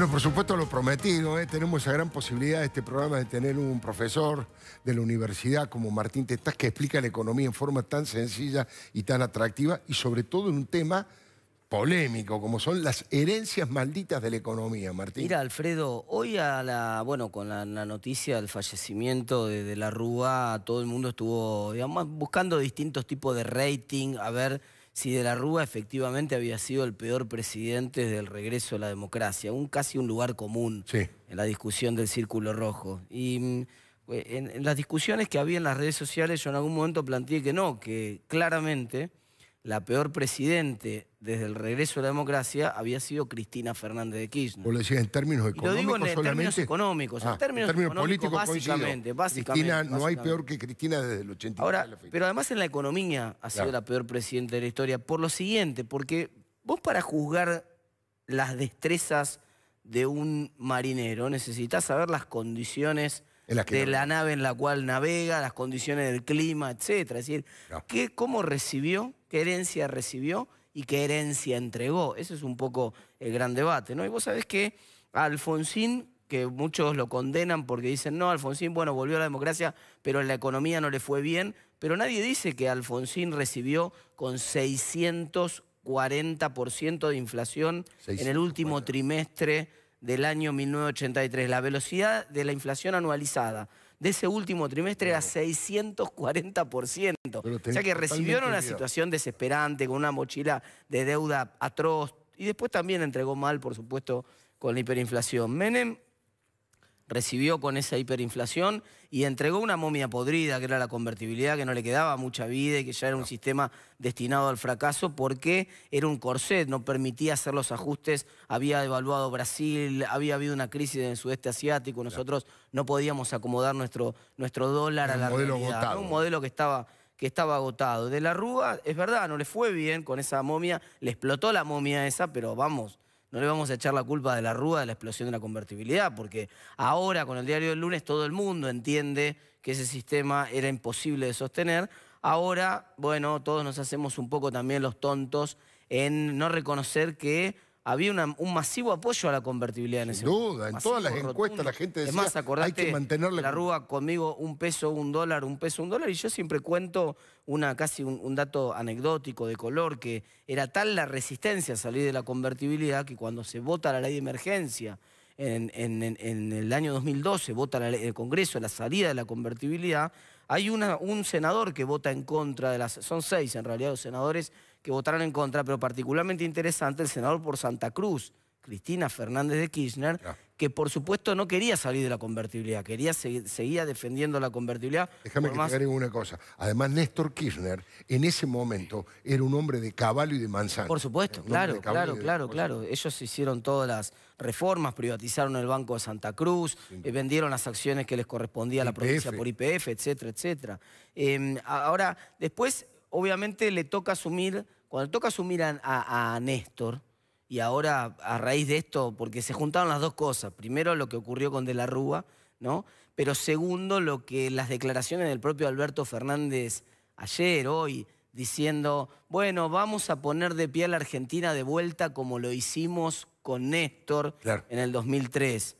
Bueno, por supuesto lo prometido, ¿eh? tenemos esa gran posibilidad de este programa de tener un profesor de la universidad como Martín Tetaz que explica la economía en forma tan sencilla y tan atractiva y sobre todo en un tema polémico como son las herencias malditas de la economía, Martín. Mira, Alfredo, hoy a la, bueno, con la, noticia del fallecimiento de, la Rúa, todo el mundo estuvo buscando distintos tipos de rating, a ver si de la Rúa efectivamente había sido el peor presidente del regreso a la democracia, un, casi un lugar común en la discusión del Círculo Rojo. Y mm, eh, en, en, las discusiones que había en las redes sociales yo en algún momento planteé que no, que claramente la peor presidente desde el regreso de la democracia había sido Cristina Fernández de Kirchner. Vos lo en términos económicos. lo digo en ah, términos económicos, en términos, políticos básicamente, Cristina no hay peor que Cristina desde el 80. Ahora, pero además en la economía ha sido la peor presidente de la historia por lo siguiente, porque vos para juzgar las destrezas de un marinero necesitas saber las condiciones de la nave en la cual navega, las condiciones del clima, etcétera. Es decir, ¿cómo recibió qué herencia recibió y qué herencia entregó. Ese es un poco el gran debate. ¿no? Y vos sabés que Alfonsín, que muchos lo condenan porque dicen, no, Alfonsín, bueno, volvió a la democracia, pero en la economía no le fue bien, pero nadie dice que Alfonsín recibió con 640% de inflación en el último trimestre del año 1983. La velocidad de la inflación anualizada de ese último trimestre era 640%. O sea que recibieron una situación desesperante, con una mochila de deuda atroz. Y después también entregó mal, por supuesto, con la hiperinflación. Menem recibió con esa hiperinflación y entregó una momia podrida, que era la convertibilidad, que no le quedaba mucha vida y que ya era un sistema destinado al fracaso porque era un corset, no permitía hacer los ajustes, había devaluado Brasil, había habido una crisis en el sudeste asiático, nosotros no podíamos acomodar nuestro, nuestro dólar a la realidad, un modelo que estaba que estaba agotado. De la Rúa, es verdad, no le fue bien con esa momia, le explotó la momia esa, pero vamos, no le vamos a echar la culpa de la Rúa de la explosión de la convertibilidad, porque ahora con el diario del lunes todo el mundo entiende que ese sistema era imposible de sostener. Ahora, bueno, todos nos hacemos un poco también los tontos en no reconocer que había un masivo apoyo a la convertibilidad en ese duda, en todas las encuestas la gente decía, hay que mantenerla. La Rúa conmigo un peso, un dólar, un peso, un dólar, y yo siempre cuento una casi un, dato anecdótico de color, que era tal la resistencia a salir de la convertibilidad que cuando se vota la ley de emergencia en, el año 2012, vota el Congreso la salida de la convertibilidad, hay un senador que vota en contra de las... Son seis en realidad los senadores que votaron en contra, pero particularmente interesante el senador por Santa Cruz, Cristina Fernández de Kirchner, que por supuesto no quería salir de la convertibilidad, quería seguir, seguía defendiendo la convertibilidad. Déjame que te una cosa. Además, Néstor Kirchner en ese momento era un hombre de caballo y de manzana. Por supuesto, claro, claro, claro, claro. Ellos hicieron todas las reformas, privatizaron el Banco de Santa Cruz, eh, vendieron las acciones que les correspondía a la provincia por IPF, etcétera, etcétera. Em, ahora, después, obviamente, le toca asumir, cuando le toca asumir a Néstor, y ahora a raíz de esto, porque se juntaron las dos cosas. Primero lo que ocurrió con De la Rúa, ¿no? Pero segundo lo que las declaraciones del propio Alberto Fernández ayer, hoy, diciendo, bueno, vamos a poner de pie a la Argentina de vuelta como lo hicimos con Néstor en el 2003.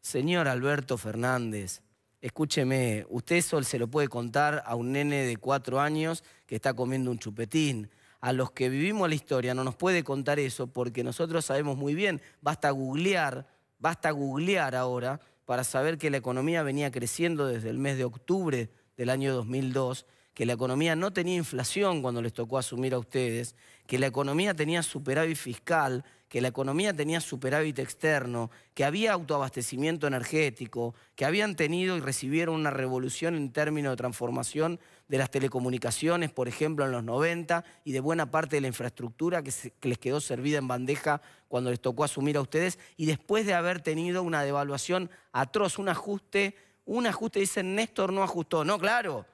Señor Alberto Fernández, escúcheme, usted eso se lo puede contar a un nene de cuatro años que está comiendo un chupetín a los que vivimos la historia no nos puede contar eso porque nosotros sabemos muy bien, basta googlear, basta googlear ahora para saber que la economía venía creciendo desde el mes de octubre del año 2002, que la economía no tenía inflación cuando les tocó asumir a ustedes, que la economía tenía superávit fiscal, que la economía tenía superávit externo, que había autoabastecimiento energético, que habían tenido y recibieron una revolución en términos de transformación de las telecomunicaciones, por ejemplo, en los 90, y de buena parte de la infraestructura que, que les quedó servida en bandeja cuando les tocó asumir a ustedes, y después de haber tenido una devaluación atroz, un ajuste, un ajuste, dicen, Néstor no ajustó, no, claro.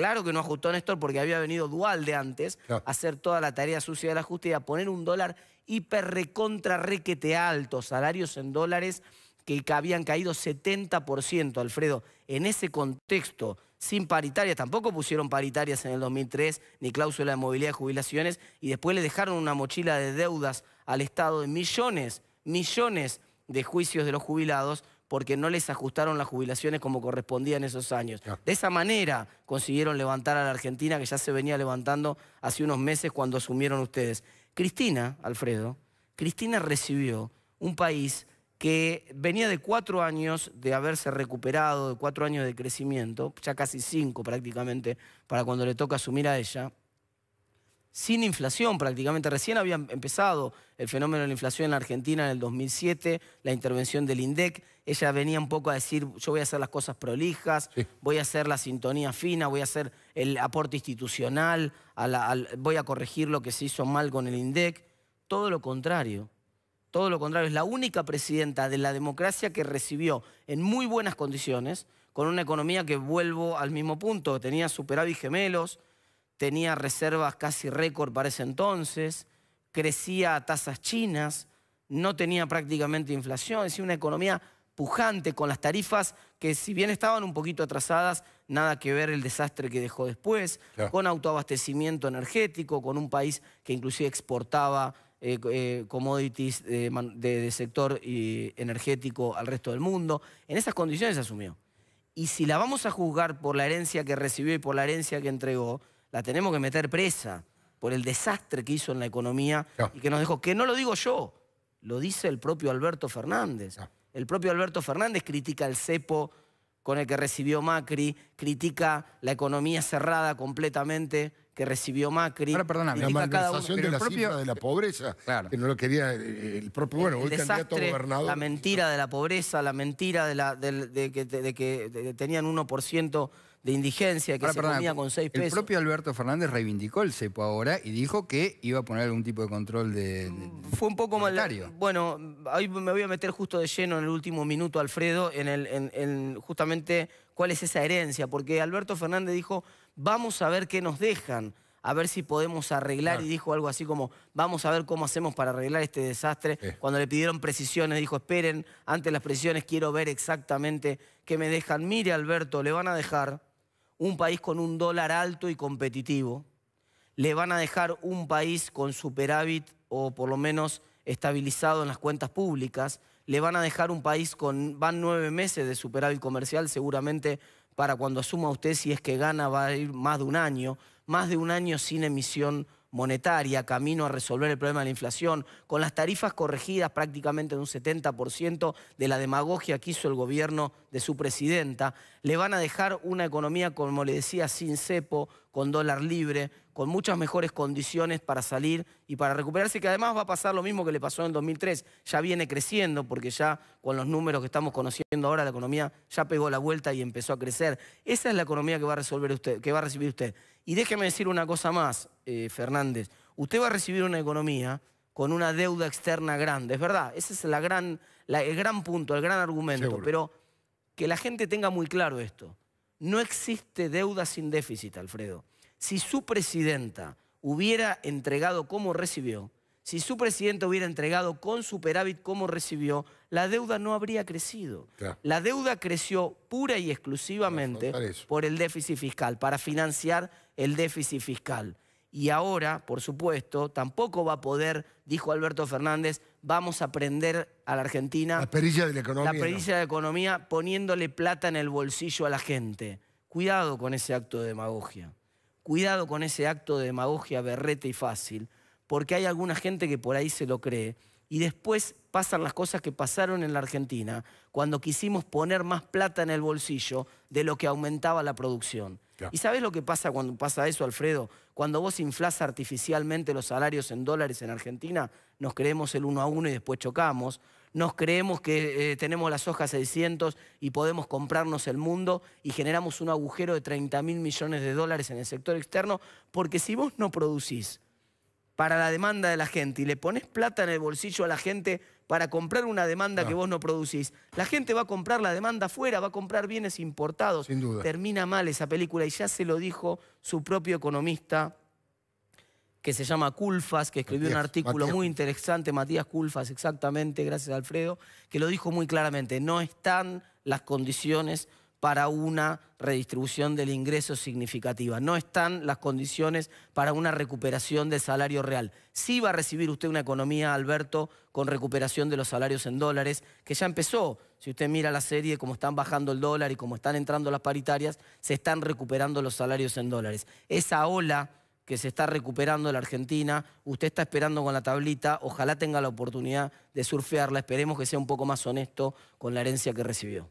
Claro que no ajustó Néstor porque había venido Dualde antes a hacer toda la tarea sucia de la justicia, a poner un dólar hiper recontra requete alto, salarios en dólares que habían caído 70%, Alfredo. En ese contexto, sin paritarias, tampoco pusieron paritarias en el 2003, ni cláusula de movilidad de jubilaciones, y después le dejaron una mochila de deudas al Estado de millones, millones de juicios de los jubilados porque no les ajustaron las jubilaciones como correspondía en esos años. De esa manera consiguieron levantar a la Argentina, que ya se venía levantando hace unos meses cuando asumieron ustedes. Cristina, Alfredo, Cristina recibió un país que venía de cuatro años de haberse recuperado, de cuatro años de crecimiento, ya casi cinco prácticamente, para cuando le toca asumir a ella, sin inflación prácticamente. Recién había empezado el fenómeno de la inflación en la Argentina en el 2007, la intervención del INDEC. Ella venía un poco a decir, yo voy a hacer las cosas prolijas, voy a hacer la sintonía fina, voy a hacer el aporte institucional, voy a corregir lo que se hizo mal con el INDEC. Todo lo contrario. Todo lo contrario, es la única presidenta de la democracia que recibió en muy buenas condiciones, con una economía que vuelvo al mismo punto, tenía superávit gemelos, tenía reservas casi récord para ese entonces, crecía a tasas chinas, no tenía prácticamente inflación, es decir, una economía pujante con las tarifas que si bien estaban un poquito atrasadas, nada que ver el desastre que dejó después, con autoabastecimiento energético, con un país que inclusive exportaba eh, eh, commodities de, sector energético al resto del mundo. En esas condiciones asumió. Y si la vamos a juzgar por la herencia que recibió y por la herencia que entregó, la tenemos que meter presa por el desastre que hizo en la economía y que nos dejó, que no lo digo yo, lo dice el propio Alberto Fernández. El propio Alberto Fernández critica el cepo con el que recibió Macri, critica la economía cerrada completamente que recibió Macri. la malversación de la de la pobreza, que no lo quería eh, el propio, bueno, el, desastre, gobernador. La mentira de la pobreza, la mentira de, la, de, que tenían 1% de indigencia que se con seis pesos. El propio Alberto Fernández reivindicó el cepo ahora y dijo que iba a poner algún tipo de control de, Fue un poco mal. Bueno, ahí me voy a meter justo de lleno en el último minuto, Alfredo, en, el, justamente cuál es esa herencia, porque Alberto Fernández dijo, vamos a ver qué nos dejan a ver si podemos arreglar, y dijo algo así como, vamos a ver cómo hacemos para arreglar este desastre. Cuando le pidieron precisiones, dijo, esperen, antes las precisiones quiero ver exactamente qué me dejan. Mire, Alberto, le van a dejar un país con un dólar alto y competitivo, le van a dejar un país con superávit o por lo menos estabilizado en las cuentas públicas, le van a dejar un país con, van nueve meses de superávit comercial, seguramente para cuando asuma usted si es que gana va a ir más de un año, más de un año sin emisión monetaria, camino a resolver el problema de la inflación, con las tarifas corregidas prácticamente en un 70% de la demagogia que hizo el gobierno de su presidenta, le van a dejar una economía, como le decía, sin cepo, con dólar libre, con muchas mejores condiciones para salir y para recuperarse, que además va a pasar lo mismo que le pasó en el 2003, ya viene creciendo porque ya con los números que estamos conociendo ahora la economía ya pegó la vuelta y empezó a crecer. Esa es la economía que va a, resolver usted, que va a recibir usted. Y déjeme decir una cosa más, eh, Fernández, usted va a recibir una economía con una deuda externa grande, es verdad, ese es la gran, el gran punto, el gran argumento, pero que la gente tenga muy claro esto. No existe deuda sin déficit, Alfredo si su presidenta hubiera entregado como recibió, si su presidente hubiera entregado con superávit como recibió, la deuda no habría crecido. La deuda creció pura y exclusivamente por el déficit fiscal, para financiar el déficit fiscal. Y ahora, por supuesto, tampoco va a poder, dijo Alberto Fernández, vamos a prender a la Argentina... La pericia de la economía. La de la economía poniéndole plata en el bolsillo a la gente. Cuidado con ese acto de demagogia. Cuidado con ese acto de demagogia berrete y fácil, porque hay alguna gente que por ahí se lo cree. Y después pasan las cosas que pasaron en la Argentina, cuando quisimos poner más plata en el bolsillo de lo que aumentaba la producción. ¿Y sabes lo que pasa cuando pasa eso, Alfredo? Cuando vos inflas artificialmente los salarios en dólares en Argentina, nos creemos el uno a uno y después chocamos. Nos creemos que eh, tenemos las hojas 600 y podemos comprarnos el mundo y generamos un agujero de 30 mil millones de dólares en el sector externo, porque si vos no producís para la demanda de la gente y le pones plata en el bolsillo a la gente para comprar una demanda que ah. vos no producís, la gente va a comprar la demanda afuera, va a comprar bienes importados. Sin duda. Termina mal esa película y ya se lo dijo su propio economista que se llama Culfas, que escribió un artículo muy interesante, Matías Culfas, exactamente, gracias Alfredo, que lo dijo muy claramente, no están las condiciones para una redistribución del ingreso significativa, no están las condiciones para una recuperación del salario real. Sí va a recibir usted una economía, Alberto, con recuperación de los salarios en dólares, que ya empezó. Si usted mira la serie, cómo están bajando el dólar y cómo están entrando las paritarias, se están recuperando los salarios en dólares. Esa ola que se está recuperando la Argentina. Usted está esperando con la tablita, ojalá tenga la oportunidad de surfearla, esperemos que sea un poco más honesto con la herencia que recibió.